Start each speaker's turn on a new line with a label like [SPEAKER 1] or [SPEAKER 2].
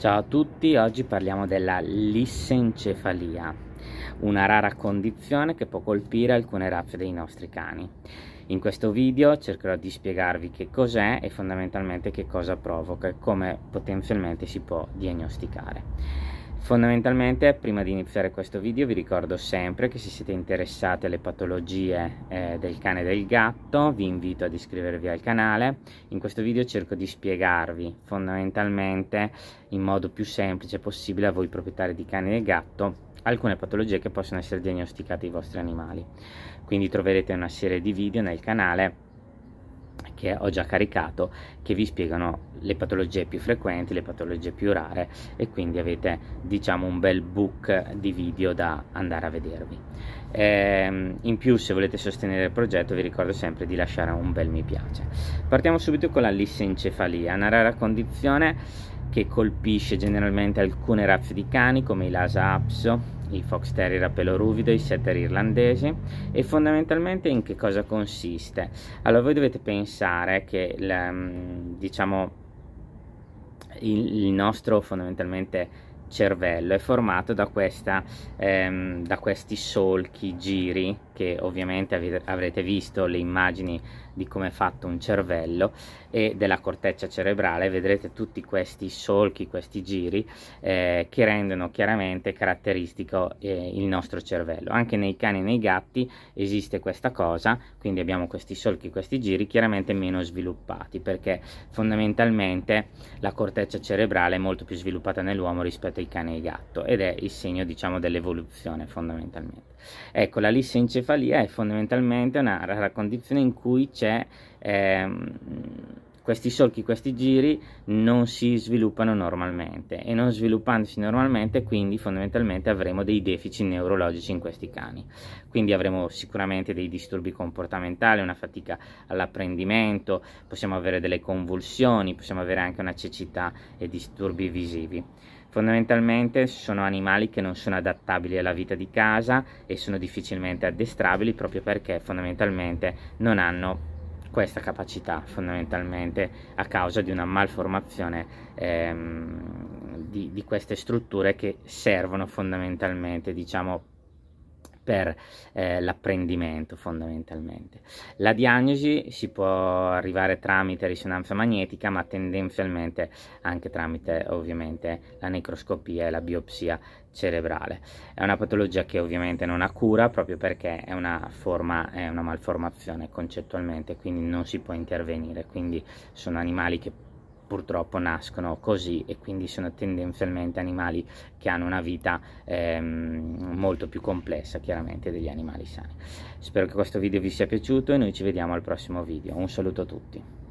[SPEAKER 1] Ciao a tutti, oggi parliamo della lissencefalia, una rara condizione che può colpire alcune razze dei nostri cani. In questo video cercherò di spiegarvi che cos'è e fondamentalmente che cosa provoca e come potenzialmente si può diagnosticare. Fondamentalmente prima di iniziare questo video vi ricordo sempre che se siete interessati alle patologie eh, del cane e del gatto vi invito ad iscrivervi al canale. In questo video cerco di spiegarvi fondamentalmente in modo più semplice possibile a voi proprietari di cane e gatto alcune patologie che possono essere diagnosticate ai vostri animali. Quindi troverete una serie di video nel canale che ho già caricato che vi spiegano le patologie più frequenti, le patologie più rare e quindi avete diciamo un bel book di video da andare a vedervi. Eh, in più se volete sostenere il progetto vi ricordo sempre di lasciare un bel mi piace. Partiamo subito con la lissencefalia, una rara condizione che colpisce generalmente alcune razze di cani come i lasa apso, i fox terrier a pelo ruvido, i setter irlandesi e fondamentalmente in che cosa consiste? Allora voi dovete pensare che ehm, diciamo il, nostro fondamentalmente cervello è formato da, questa, ehm, da questi solchi, giri, che ovviamente av avrete visto le immagini di come è fatto un cervello e della corteccia cerebrale, vedrete tutti questi solchi, questi giri eh, che rendono chiaramente caratteristico eh, il nostro cervello. Anche nei cani e nei gatti esiste questa cosa, quindi abbiamo questi solchi, questi giri chiaramente meno sviluppati perché fondamentalmente la corteccia cerebrale è molto più sviluppata nell'uomo rispetto rispetto ai cani e il gatto ed è il segno diciamo dell'evoluzione fondamentalmente ecco la lissencefalia è fondamentalmente una rara condizione in cui c'è ehm, questi solchi, questi giri non si sviluppano normalmente e non sviluppandosi normalmente quindi fondamentalmente avremo dei deficit neurologici in questi cani. Quindi avremo sicuramente dei disturbi comportamentali, una fatica all'apprendimento, possiamo avere delle convulsioni, possiamo avere anche una cecità e disturbi visivi. Fondamentalmente sono animali che non sono adattabili alla vita di casa e sono difficilmente addestrabili proprio perché fondamentalmente non hanno questa capacità fondamentalmente a causa di una malformazione ehm, di, di queste strutture che servono fondamentalmente diciamo per eh, l'apprendimento fondamentalmente. La diagnosi si può arrivare tramite risonanza magnetica, ma tendenzialmente anche tramite ovviamente la necroscopia e la biopsia cerebrale. È una patologia che ovviamente non ha cura proprio perché è una forma, è una malformazione concettualmente, quindi non si può intervenire, quindi sono animali che purtroppo nascono così e quindi sono tendenzialmente animali che hanno una vita ehm, molto più complessa chiaramente degli animali sani. Spero che questo video vi sia piaciuto e noi ci vediamo al prossimo video. Un saluto a tutti.